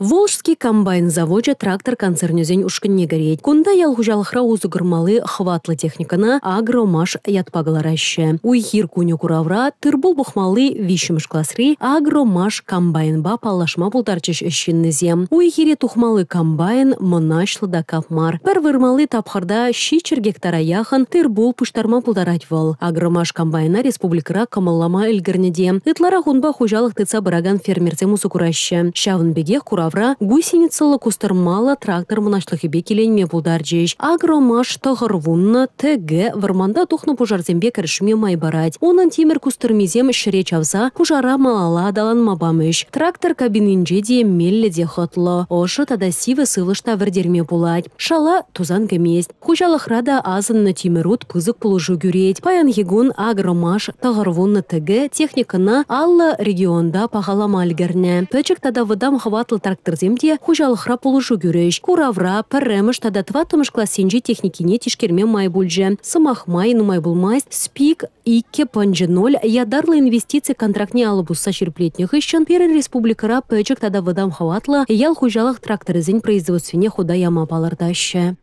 Волжский комбайн заводжа трактор ушкан не гореть. Кунда ял хужалықра узы хватлы техникана агромаш ятпагаларашы. Уйхир куню куравра тырбул бухмалы вишіміш классри агромаш комбайнба палашма булдарчыш ішіннізем. Уйхире тухмалы комбайн мұнашлы да капмар. Бір вырмалы тапхарда шичер гектара яхан тырбул пуштарма бултарать вал. Агромаш комбайна республикара камаллама үлгірнеде. Итлара хунба хужалық тыца быраган фермерзе мусукурашы. Шавынбеге ра гусеница кустырмалы трактор мынашлыхыбе келенме булдар жееш Агромаш тұғырвунны ТГ варманда тұхны пужарзембе кірішме майбарать. Онын темір кустырмезем шире чавза пужара малала далан мабамыш. Трактор кабинин де мелле де хотло. Ошо тада сивы сылышта вірдерме пулать. Шала тузан кемест. азан на тимирут пызык полужу гюреть. Паян гигун агромаш тг, техника на алла регионда пағалама әлгерне. Пэчек тада выдам хватл трактор тракторземде хужалықра полушу күреш, куравра, піріміш тада тва тымышкла сенжі техникіне тешкерме май бұлжы. Сымақ май, нумай бұлмайс, спик, икке панжы ноль, ядарлы инвестиция контрактне алып ұсса шерплетніх ішін, республика республикара пөчік тада вадам хаватла, ял хужалық тракторызен производствене худа яма балардашы.